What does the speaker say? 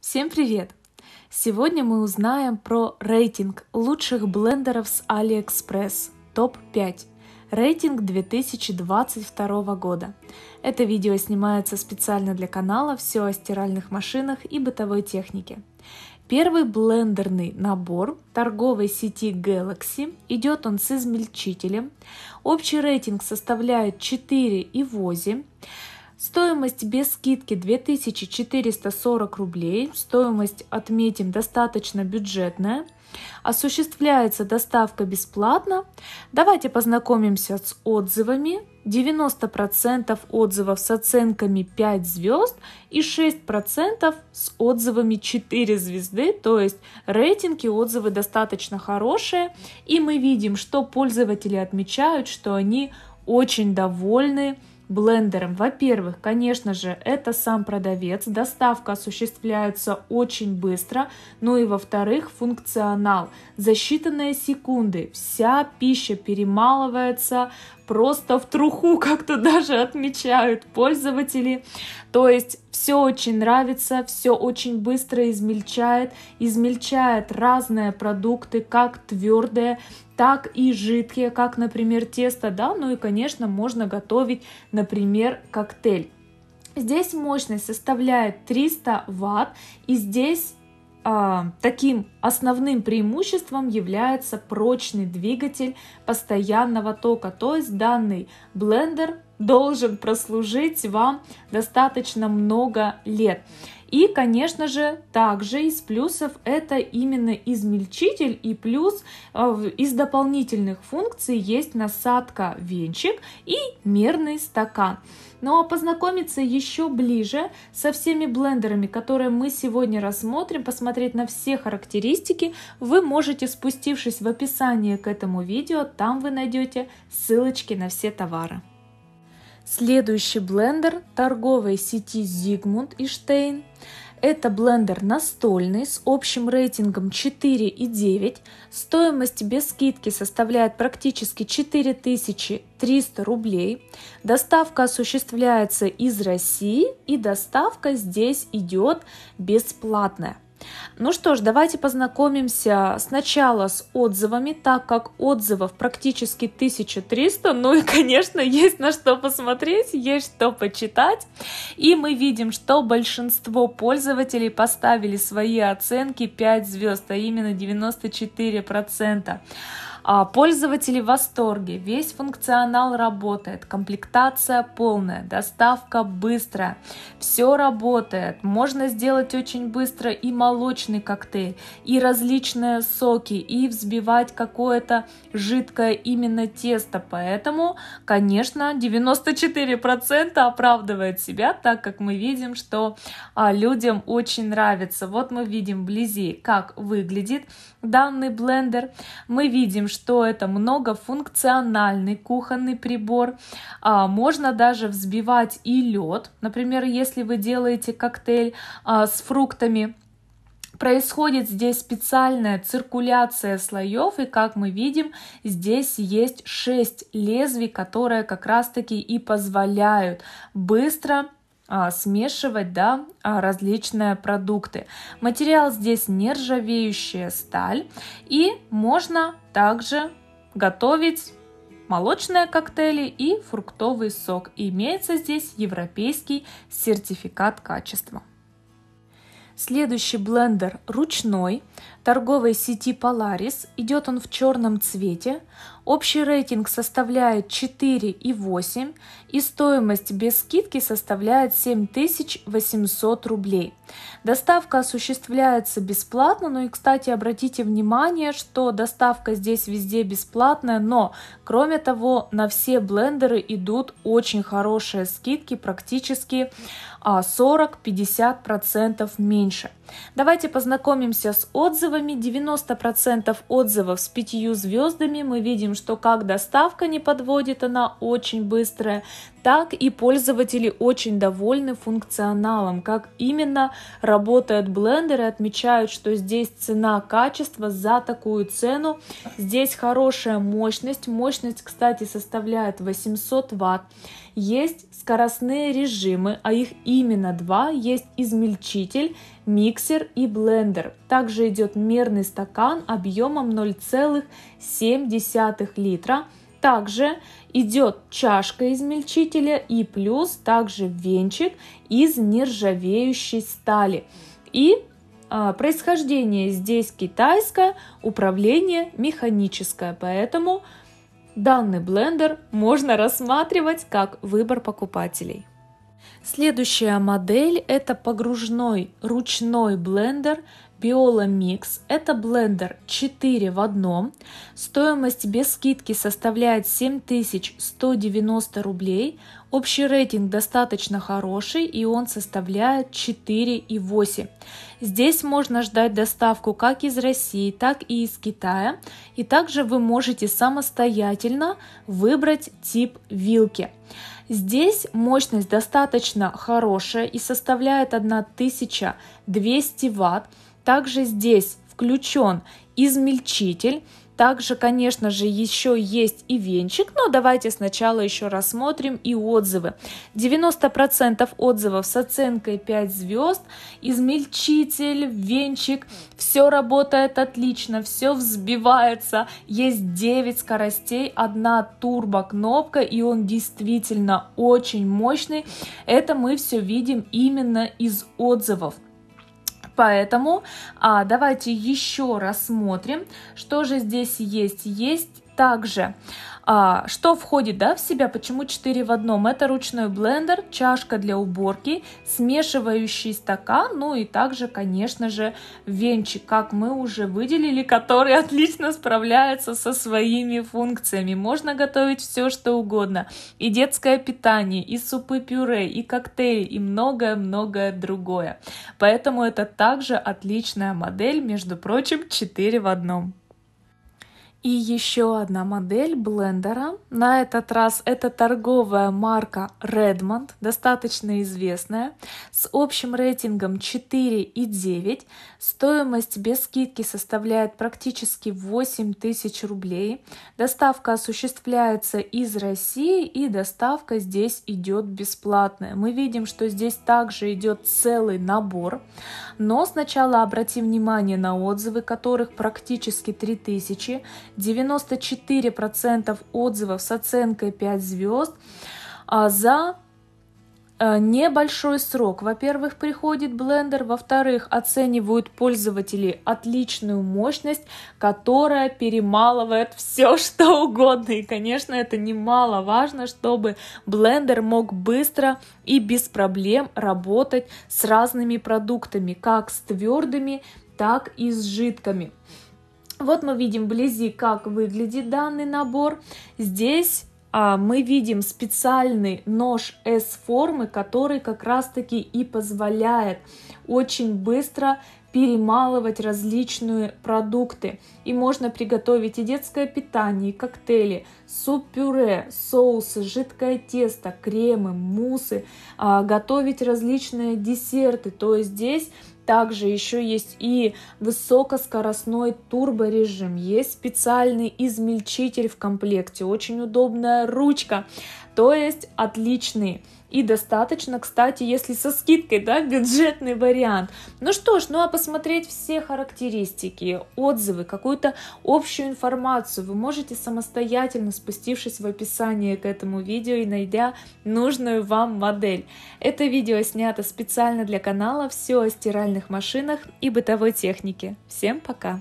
Всем привет! Сегодня мы узнаем про рейтинг лучших блендеров с AliExpress ТОП-5. Рейтинг 2022 года. Это видео снимается специально для канала «Все о стиральных машинах и бытовой технике». Первый блендерный набор торговой сети Galaxy. Идет он с измельчителем. Общий рейтинг составляет 4,8. Стоимость без скидки 2440 рублей. Стоимость, отметим, достаточно бюджетная. Осуществляется доставка бесплатно. Давайте познакомимся с отзывами. 90% отзывов с оценками 5 звезд и 6% с отзывами 4 звезды, то есть рейтинги, отзывы достаточно хорошие, и мы видим, что пользователи отмечают, что они очень довольны блендером? Во-первых, конечно же, это сам продавец, доставка осуществляется очень быстро, ну и во-вторых, функционал. За считанные секунды вся пища перемалывается, просто в труху, как-то даже отмечают пользователи. То есть все очень нравится, все очень быстро измельчает, измельчает разные продукты, как твердые, так и жидкие, как, например, тесто, да, ну и, конечно, можно готовить, например, коктейль. Здесь мощность составляет 300 ватт, и здесь а, таким основным преимуществом является прочный двигатель постоянного тока, то есть данный блендер должен прослужить вам достаточно много лет. И, конечно же, также из плюсов это именно измельчитель и плюс э, из дополнительных функций есть насадка венчик и мерный стакан. Ну а познакомиться еще ближе со всеми блендерами, которые мы сегодня рассмотрим, посмотреть на все характеристики, вы можете, спустившись в описание к этому видео, там вы найдете ссылочки на все товары. Следующий блендер торговой сети Zigmund и Штейн. Это блендер настольный с общим рейтингом 4,9. Стоимость без скидки составляет практически 4300 рублей. Доставка осуществляется из России и доставка здесь идет бесплатная. Ну что ж, давайте познакомимся сначала с отзывами, так как отзывов практически 1300, ну и, конечно, есть на что посмотреть, есть что почитать. И мы видим, что большинство пользователей поставили свои оценки 5 звезд, а именно 94%. А пользователи в восторге, весь функционал работает, комплектация полная, доставка быстрая, все работает. Можно сделать очень быстро и молочный коктейль, и различные соки, и взбивать какое-то жидкое именно тесто. Поэтому, конечно, 94% оправдывает себя, так как мы видим, что а, людям очень нравится. Вот мы видим вблизи, как выглядит данный блендер. Мы видим, что это многофункциональный кухонный прибор. А, можно даже взбивать и лед. Например, если вы делаете коктейль а, с фруктами, происходит здесь специальная циркуляция слоев, и как мы видим, здесь есть 6 лезвий, которые как раз таки и позволяют быстро а, смешивать да, а, различные продукты. Материал здесь нержавеющая сталь. И можно также готовить молочные коктейли и фруктовый сок. И имеется здесь европейский сертификат качества. Следующий блендер ручной торговой сети Polaris. Идет он в черном цвете. Общий рейтинг составляет 4,8 и стоимость без скидки составляет 7800 рублей. Доставка осуществляется бесплатно. Ну и, кстати, обратите внимание, что доставка здесь везде бесплатная, но, кроме того, на все блендеры идут очень хорошие скидки, практически 40-50% а, меньше. Давайте познакомимся с отзывами отзывами, 90% отзывов с 5 звездами мы видим, что как доставка не подводит, она очень быстрая, так и пользователи очень довольны функционалом, как именно работает блендеры, отмечают, что здесь цена-качество за такую цену. Здесь хорошая мощность, мощность, кстати, составляет 800 ватт. Есть скоростные режимы, а их именно два. Есть измельчитель, миксер и блендер. Также идет мерный стакан объемом 0,7 литра также идет чашка измельчителя и плюс также венчик из нержавеющей стали. И а, происхождение здесь китайское, управление механическое, поэтому данный блендер можно рассматривать как выбор покупателей. Следующая модель – это погружной ручной блендер Biola Mix. Это блендер 4 в одном. Стоимость без скидки составляет 7190 рублей. Общий рейтинг достаточно хороший и он составляет 4,8. Здесь можно ждать доставку как из России, так и из Китая. И также вы можете самостоятельно выбрать тип вилки. Здесь мощность достаточно хорошая и составляет 1200 Вт. Также здесь включен измельчитель, также, конечно же, еще есть и венчик, но давайте сначала еще рассмотрим и отзывы. 90% отзывов с оценкой 5 звезд, измельчитель, венчик, все работает отлично, все взбивается, есть 9 скоростей, одна турбо кнопка и он действительно очень мощный. Это мы все видим именно из отзывов. Поэтому а, давайте еще рассмотрим, что же здесь есть. Есть также, а, что входит да, в себя, почему 4 в одном? Это ручной блендер, чашка для уборки, смешивающий стакан, ну и также, конечно же, венчик, как мы уже выделили, который отлично справляется со своими функциями. Можно готовить все, что угодно. И детское питание, и супы-пюре, и коктейли, и многое-многое другое. Поэтому это также отличная модель, между прочим, 4 в одном. И еще одна модель блендера. На этот раз это торговая марка Redmond, достаточно известная, с общим рейтингом 4,9. Стоимость без скидки составляет практически 8 тысяч рублей. Доставка осуществляется из России и доставка здесь идет бесплатная. Мы видим, что здесь также идет целый набор. Но сначала обратим внимание на отзывы, которых практически 3000 94% отзывов с оценкой 5 звезд а, за а, небольшой срок. Во-первых, приходит блендер, во-вторых, оценивают пользователи отличную мощность, которая перемалывает все, что угодно. И, конечно, это немаловажно, чтобы блендер мог быстро и без проблем работать с разными продуктами, как с твердыми, так и с жидкими. Вот мы видим вблизи, как выглядит данный набор. Здесь а, мы видим специальный нож S-формы, который как раз-таки и позволяет очень быстро перемалывать различные продукты. И можно приготовить и детское питание, и коктейли, суп-пюре, соусы, жидкое тесто, кремы, мусы, а, готовить различные десерты. То есть здесь также еще есть и высокоскоростной турборежим, есть специальный измельчитель в комплекте, очень удобная ручка, то есть отличный и достаточно, кстати, если со скидкой, да, бюджетный вариант. Ну что ж, ну а посмотреть все характеристики, отзывы, какую-то общую информацию вы можете самостоятельно, спустившись в описание к этому видео и найдя нужную вам модель. Это видео снято специально для канала «Все о стиральных машинах и бытовой технике». Всем пока!